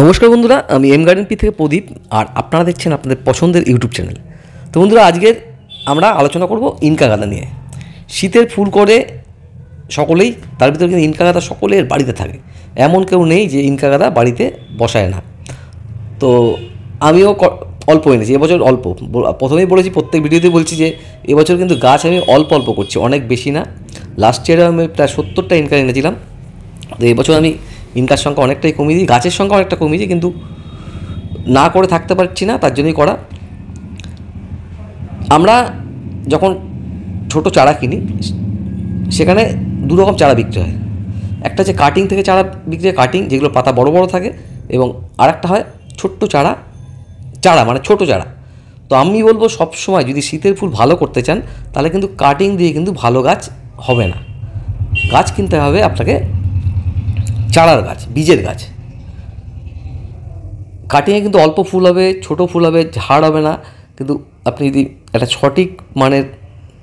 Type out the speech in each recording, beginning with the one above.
নমস্কার বন্ধুরা আমি এম গার্ডেন পি থেকে প্রদীপ আর আপনারা দেখছেন আপনাদের পছন্দের ইউটিউব চ্যানেল তো বন্ধুরা আজকের আমরা আলোচনা করব ইনকা গাঁদা নিয়ে শীতের ফুল করে সকলেই তার ভিতরে কিন্তু ইনকা গাঁদা সকলের বাড়িতে থাকে এমন কেউ নেই যে ইনকা গাঁদা বাড়িতে বসায় না তো আমিও অল্প এনেছি এবছর অল্প প্রথমেই বলেছি প্রত্যেক ভিডিওতে বলছি যে এবছর কিন্তু গাছ আমি অল্প অল্প করছি অনেক বেশি না লাস্ট ইয়ারে আমি প্রায় সত্তরটা ইনকা এনেছিলাম তো এবছর আমি ইন্টার সংখ্যা অনেকটাই কমিয়ে দিই গাছের সংখ্যা অনেকটা কমিয়ে দিই কিন্তু না করে থাকতে পারছি না তার জন্যই করা আমরা যখন ছোট চারা কিনি সেখানে দু রকম চারা বিক্রি হয় একটা যে কাটিং থেকে চারা বিক্রি হয় কাটিং যেগুলো পাতা বড় বড় থাকে এবং আর একটা হয় ছোট্ট চারা চারা মানে ছোট চারা তো আমি বলবো সবসময় যদি শীতের ফুল ভালো করতে চান তাহলে কিন্তু কাটিং দিয়ে কিন্তু ভালো গাছ হবে না গাছ কিনতে হবে আপনাকে চারার গাছ বীজের গাছ কাটিংয়ে কিন্তু অল্প ফুল হবে ছোট ফুল হবে ঝাড় হবে না কিন্তু আপনি যদি একটা সঠিক মানের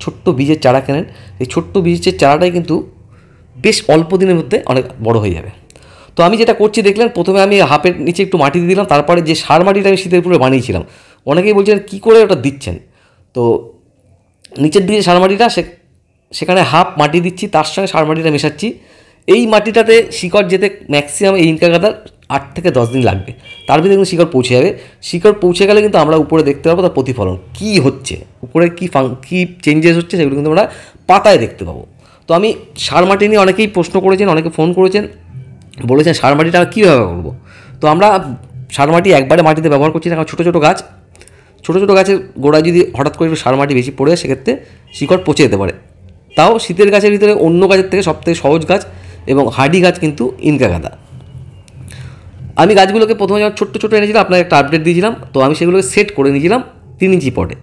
ছোট্ট বীজের চারা কেনেন এই ছোট্ট বীজের চারাটাই কিন্তু বেশ অল্প দিনের মধ্যে অনেক বড় হয়ে যাবে তো আমি যেটা করছি দেখলেন প্রথমে আমি হাফের নিচে একটু মাটি দিয়ে দিলাম তারপরে যে সার মাটিটা আমি শীতের উপরে বানিয়েছিলাম অনেকেই বলছেন কী করে ওটা দিচ্ছেন তো নিচের দিকে সার মাটিটা সেখানে হাফ মাটি দিচ্ছি তার সঙ্গে সার মাটিটা মেশাচ্ছি এই মাটিটাতে শিকড় যেতে ম্যাক্সিমাম এই ইনকা গাঁদার আট থেকে দশ দিন লাগবে তার ভিতরে কিন্তু শিকড় পৌঁছে যাবে শিকড় পৌঁছে গেলে কিন্তু আমরা উপরে দেখতে পাবো তার প্রতিফলন কী হচ্ছে উপরে কী ফাং কী চেঞ্জেস হচ্ছে সেগুলো কিন্তু আমরা পাতায় দেখতে পাবো তো আমি সার মাটি নিয়ে অনেকেই প্রশ্ন করেছেন অনেকে ফোন করেছেন বলেছেন সার মাটিটা আমরা কীভাবে করবো তো আমরা সার মাটি একবারে মাটিতে ব্যবহার করছি না কারণ ছোটো ছোটো গাছ ছোটো ছোটো গাছের গোড়ায় যদি হঠাৎ করে একটু সার মাটি বেশি পড়ে সেক্ষেত্রে শিকড় পচে যেতে পারে তাও শীতের গাছের ভিতরে অন্য গাছের থেকে সবথেকে সহজ গাছ এবং হাডি গাছ কিন্তু ইনকা গাঁদা আমি গাছগুলোকে প্রথমে যখন ছোট্ট ছোটো এনেছিলাম আপনাকে একটা আপডেট দিয়েছিলাম তো আমি সেগুলোকে সেট করে নিয়েছিলাম তিন ইঞ্চি পটে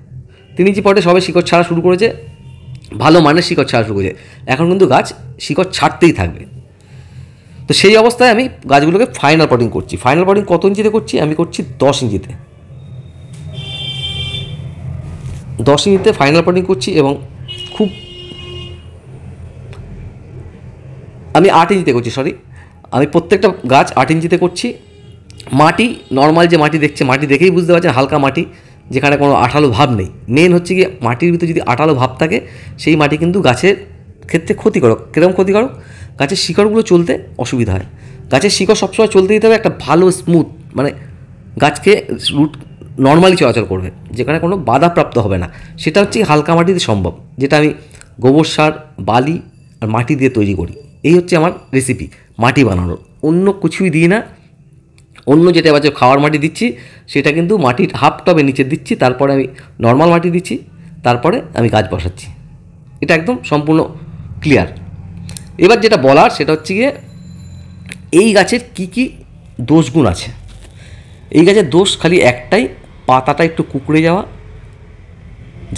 তিন ইঞ্চি পটে সবে শিকড় ছাড়া শুরু করেছে ভালো মানের শিকড় ছাড়া শুরু করেছে এখন কিন্তু গাছ শিকড় ছাড়তেই থাকবে তো সেই অবস্থায় আমি গাছগুলোকে ফাইনাল পটিং করছি ফাইনাল পটিং কত ইঞ্চিতে করছি আমি করছি দশ ইঞ্চিতে দশ ইঞ্চিতে ফাইনাল পটিং করছি এবং খুব আমি আট ইঞ্চিতে করছি সরি আমি প্রত্যেকটা গাছ আট ইঞ্চিতে করছি মাটি নর্মাল যে মাটি দেখছে মাটি দেখেই বুঝতে পারছেন হালকা মাটি যেখানে কোনো আঠালো ভাব নেই মেন হচ্ছে কি মাটির ভিতরে যদি আঠালো ভাব থাকে সেই মাটি কিন্তু গাছের ক্ষেত্রে ক্ষতিকারক কীরকম ক্ষতিকারক গাছের শিকড়গুলো চলতে অসুবিধা হয় গাছের শিকড় সবসময় চলতে দিতে হবে একটা ভালো স্মুথ মানে গাছকে রুট নর্মালি চলাচল করবে যেখানে কোনো বাধাপ্রাপ্ত হবে না সেটা হচ্ছে হালকা মাটিতে সম্ভব যেটা আমি গোবর সার বালি আর মাটি দিয়ে তৈরি করি এই হচ্ছে আমার রেসিপি মাটি বানানোর অন্য কিছুই দিই না অন্য যেটা এবার খাওয়ার মাটি দিচ্ছি সেটা কিন্তু মাটির হাফ টবে নিচে দিচ্ছি তারপরে আমি নর্মাল মাটি দিচ্ছি তারপরে আমি গাছ বসাচ্ছি এটা একদম সম্পূর্ণ ক্লিয়ার এবার যেটা বলার সেটা হচ্ছে গিয়ে এই গাছের কি কি দোষগুণ আছে এই গাছের দোষ খালি একটাই পাতাটা একটু কুকড়ে যাওয়া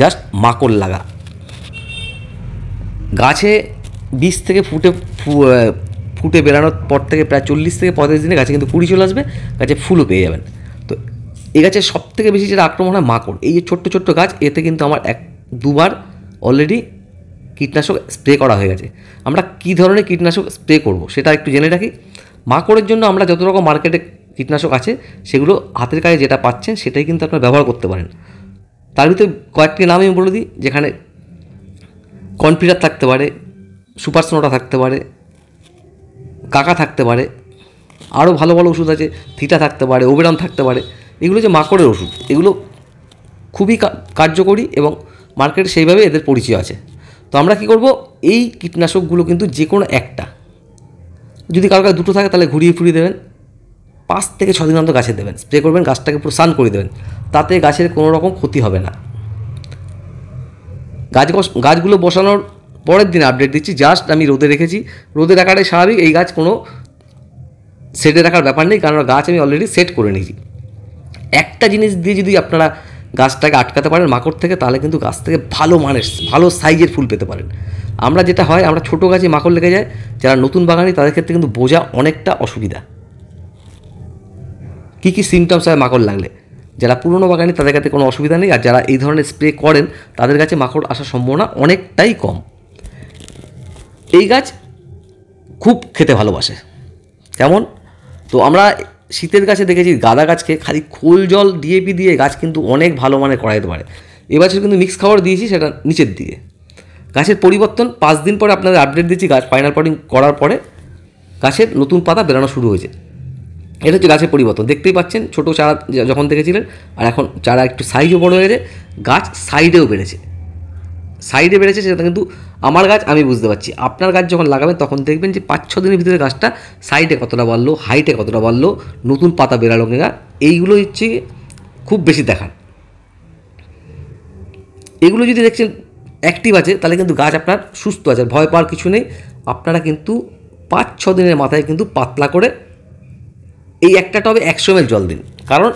জাস্ট মাকড় লাগা গাছে বীজ থেকে ফুটে ফুটে বেরানোর পর থেকে প্রায় চল্লিশ থেকে পঁয়ত্রিশ দিনে গাছে কিন্তু কুড়ি চলে আসবে গাছে ফুলও পেয়ে যাবেন তো এই গাছের সব থেকে বেশি যেটা আক্রমণ হয় মাকড় এই যে ছোট্ট ছোট্ট গাছ এতে কিন্তু আমার এক দুবার অলরেডি কীটনাশক স্প্রে করা হয়ে গেছে আমরা কী ধরনের কীটনাশক স্প্রে করব সেটা একটু জেনে রাখি মাকড়ের জন্য আমরা যত রকম মার্কেটে কীটনাশক আছে সেগুলো হাতের কাছে যেটা পাচ্ছেন সেটাই কিন্তু আপনারা ব্যবহার করতে পারেন তার ভিতরে কয়েকটি নাম আমি বলে দিই যেখানে কনফিডার থাকতে পারে সুপার স্নোটা থাকতে পারে কাকা থাকতে পারে আরও ভালো ভালো ওষুধ আছে থিটা থাকতে পারে ওবেরাম থাকতে পারে এগুলো যে মাকড়ের ওষুধ এগুলো খুবই কার্যকরী এবং মার্কেটে সেইভাবে এদের পরিচয় আছে তো আমরা কি করব এই কীটনাশকগুলো কিন্তু যে কোনো একটা যদি কারো কাছে দুটো থাকে তাহলে ঘুরিয়ে ফুরিয়ে দেবেন পাঁচ থেকে ছদিন অন্তর গাছে দেবেন স্প্রে করবেন গাছটাকে পুরো স্নান করে দেবেন তাতে গাছের কোনো রকম ক্ষতি হবে না গাছ গাছগুলো বসানোর পরের দিন আপডেট দিচ্ছি জাস্ট আমি রোদে রেখেছি রোদে রাখাটাই স্বাভাবিক এই গাছ কোনো সেটে রাখার ব্যাপার নেই কারণ গাছ আমি অলরেডি সেট করে নিয়েছি একটা জিনিস দিয়ে যদি আপনারা গাছটাকে আটকাতে পারেন মাকড় থেকে তাহলে কিন্তু গাছ থেকে ভালো মানের ভালো সাইজের ফুল পেতে পারেন আমরা যেটা হয় আমরা ছোটো গাছে মাকড় লেগে যায় যারা নতুন বাগানি তাদের ক্ষেত্রে কিন্তু বোঝা অনেকটা অসুবিধা কী কী সিমটমস হয় মাকড় লাগলে যারা পুরনো বাগানি তাদের কাছে কোনো অসুবিধা নেই আর যারা এই ধরনের স্প্রে করেন তাদের কাছে মাকড় আসার সম্ভাবনা অনেকটাই কম এই গাছ খুব খেতে ভালোবাসে কেমন তো আমরা শীতের গাছে দেখেছি গাঁদা গাছকে খালি খোল জল ডিএপি দিয়ে গাছ কিন্তু অনেক ভালো মানে করা যেতে পারে এবছর কিন্তু মিক্স খাবার দিয়েছি সেটা নিচের দিকে গাছের পরিবর্তন পাঁচ দিন পরে আপনাদের আপডেট দিচ্ছি গাছ ফাইনাল পটিং করার পরে গাছের নতুন পাতা বেরোনো শুরু হয়েছে এটা হচ্ছে গাছের পরিবর্তন দেখতেই পাচ্ছেন ছোটো চারা যখন দেখেছিলেন আর এখন চারা একটু সাইজও বড় হয়েছে গাছ সাইডেও বেড়েছে সাইডে বেড়েছে সেটা কিন্তু আমার গাছ আমি বুঝতে পারছি আপনার গাছ যখন লাগাবেন তখন দেখবেন যে পাঁচ ছ দিনের ভিতরে গাছটা সাইডে কতটা বাড়লো হাইটে কতটা বাড়লো নতুন পাতা বেড়ালো কিনা এইগুলো হচ্ছে খুব বেশি দেখার এগুলো যদি দেখছেন অ্যাক্টিভ আছে তাহলে কিন্তু গাছ আপনার সুস্থ আছে ভয় পাওয়ার কিছু নেই আপনারা কিন্তু পাঁচ ছ দিনের মাথায় কিন্তু পাতলা করে এই একটা টবে একশো মেল জল দিন কারণ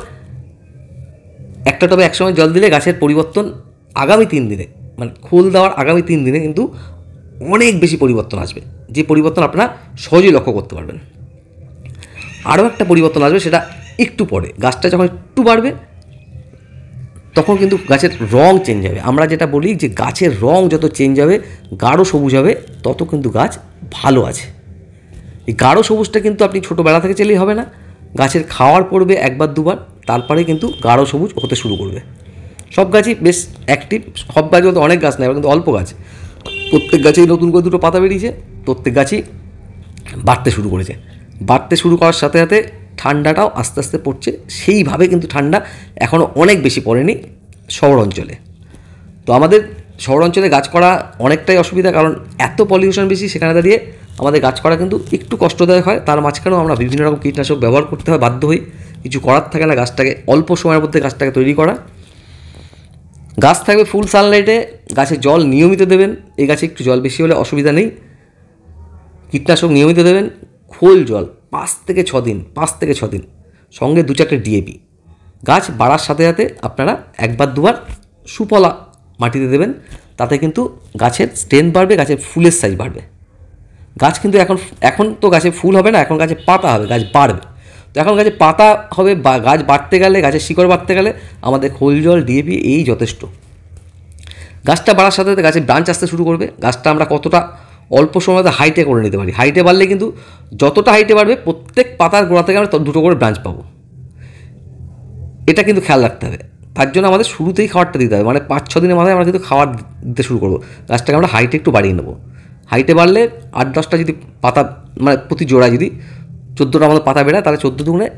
একটা টবে একশো মেল জল দিলে গাছের পরিবর্তন আগামী তিন দিনে মানে খোল দেওয়ার আগামী তিন দিনে কিন্তু অনেক বেশি পরিবর্তন আসবে যে পরিবর্তন আপনারা সহজেই লক্ষ্য করতে পারবেন আরও একটা পরিবর্তন আসবে সেটা একটু পরে গাছটা যখন একটু বাড়বে তখন কিন্তু গাছের রং চেঞ্জ হবে আমরা যেটা বলি যে গাছের রং যত চেঞ্জ হবে গাঢ় সবুজ হবে তত কিন্তু গাছ ভালো আছে এই গাঢ় সবুজটা কিন্তু আপনি ছোটোবেলা থেকে চেলেই হবে না গাছের খাওয়ার পড়বে একবার দুবার তারপরে কিন্তু গাঢ় সবুজ হতে শুরু করবে সব গাছই বেশ অ্যাক্টিভ সব গাছ বলতে অনেক গাছ নেই কিন্তু অল্প গাছ প্রত্যেক গাছেই নতুন করে দুটো পাতা বেরিয়েছে প্রত্যেক গাছই বাড়তে শুরু করেছে বাড়তে শুরু করার সাথে সাথে ঠান্ডাটাও আস্তে আস্তে পড়ছে সেইভাবে কিন্তু ঠান্ডা এখনও অনেক বেশি পড়েনি শহর অঞ্চলে তো আমাদের শহর অঞ্চলে গাছ করা অনেকটাই অসুবিধা কারণ এত পলিউশন বেশি সেখানে দাঁড়িয়ে আমাদের গাছ করা কিন্তু একটু কষ্টদায়ক হয় তার মাঝখানেও আমরা বিভিন্ন রকম কীটনাশক ব্যবহার করতে হয় বাধ্য হই কিছু করার থাকে না গাছটাকে অল্প সময়ের মধ্যে গাছটাকে তৈরি করা গাছ থাকবে ফুল সানলাইটে গাছে জল নিয়মিত দেবেন এই গাছে একটু জল বেশি হলে অসুবিধা নেই কীটনাশক নিয়মিত দেবেন খোল জল পাঁচ থেকে ছ দিন পাঁচ থেকে ছ দিন সঙ্গে দু চারটে ডিএপি গাছ বাড়ার সাথে সাথে আপনারা একবার দুবার সুপলা মাটিতে দেবেন তাতে কিন্তু গাছের স্ট্রেন বাড়বে গাছের ফুলের সাইজ বাড়বে গাছ কিন্তু এখন এখন তো গাছে ফুল হবে না এখন গাছে পাতা হবে গাছ বাড়বে তো এখন গাছে পাতা হবে বা গাছ বাড়তে গেলে গাছের শিকড় বাড়তে গেলে আমাদের খোল জল ডিএপি এই যথেষ্ট গাছটা বাড়ার সাথে সাথে গাছে ব্রাঞ্চ আসতে শুরু করবে গাছটা আমরা কতটা অল্প সময়তে হাইটে করে নিতে পারি হাইটে বাড়লে কিন্তু যতটা হাইটে বাড়বে প্রত্যেক পাতার গোড়া থেকে আমরা দুটো করে ব্রাঞ্চ পাবো এটা কিন্তু খেয়াল রাখতে হবে তার জন্য আমাদের শুরুতেই খাবারটা দিতে হবে মানে পাঁচ ছ দিনের মাথায় আমরা কিন্তু খাবার দিতে শুরু করবো গাছটাকে আমরা হাইটে একটু বাড়িয়ে নেবো হাইটে বাড়লে আট দশটা যদি পাতা মানে প্রতি জোড়ায় যদি চোদ্দোটা আমাদের পাতা বেড়ায় তাহলে চোদ্দো দুগুণে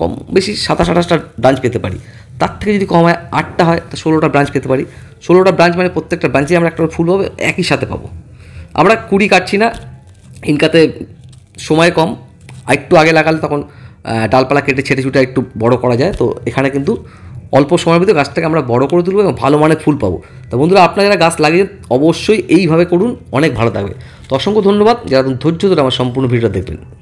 কম বেশি সাতাশ আঠাশটা ব্রাঞ্চ পেতে পারি তার থেকে যদি কম হয় আটটা হয় তা ষোলোটা ব্রাঞ্চ পেতে পারি ষোলোটা ব্রাঞ্চ মানে প্রত্যেকটা ব্রাঞ্চে আমরা একটা ফুল হবে একই সাথে পাবো আমরা কুড়ি কাটছি না ইনকাতে সময় কম একটু আগে লাগালে তখন ডালপালা কেটে ছেটে ছুটে একটু বড় করা যায় তো এখানে কিন্তু অল্প সময়ের ভিতরে গাছটাকে আমরা বড় করে তুলবো এবং ভালো মানের ফুল পাবো তো বন্ধুরা আপনারা যারা গাছ লাগিয়ে অবশ্যই এইভাবে করুন অনেক ভালো থাকবে তো অসংখ্য ধন্যবাদ যারা ধৈর্য ধরে আমার সম্পূর্ণ ভিডিওটা দেখবেন